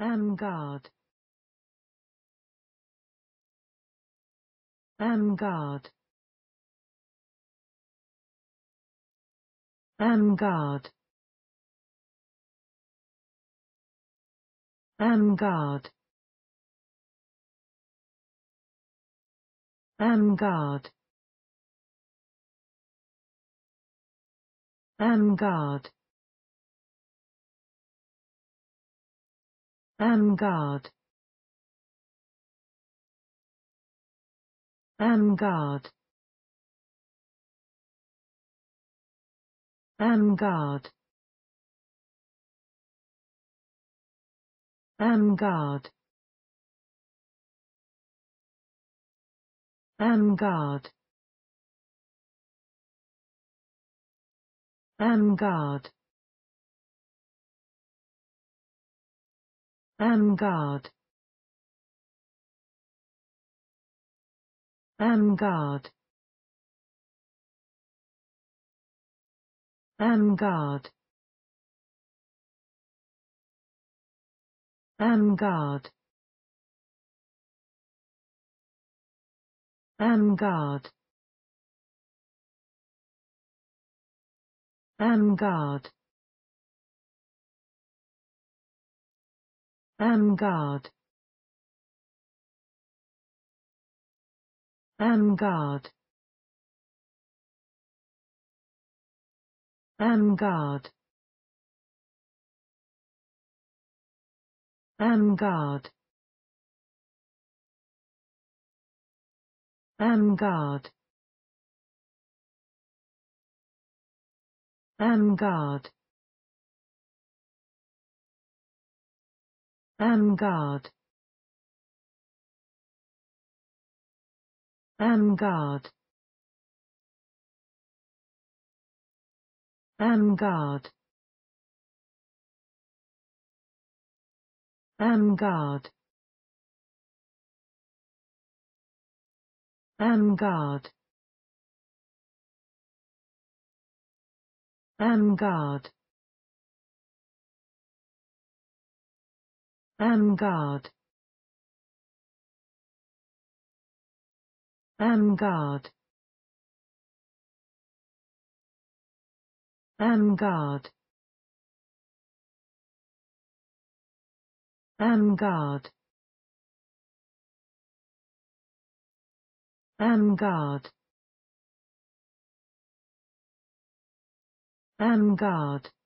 Vanguard Vanguard Vanguard Vanguard Vanguard Vanguard Amgard. Amgard. Amgard. Amgard. Amgard. Amgard. Vanguard Vanguard Vanguard Vanguard Vanguard Vanguard Amgard Amgard Amgard Amgard Amgard Amgard Amgard. Amgard. Amgard. Amgard. Amgard. Amgard. Amgard. Amgard. Amgard. Amgard. Amgard. Amgard.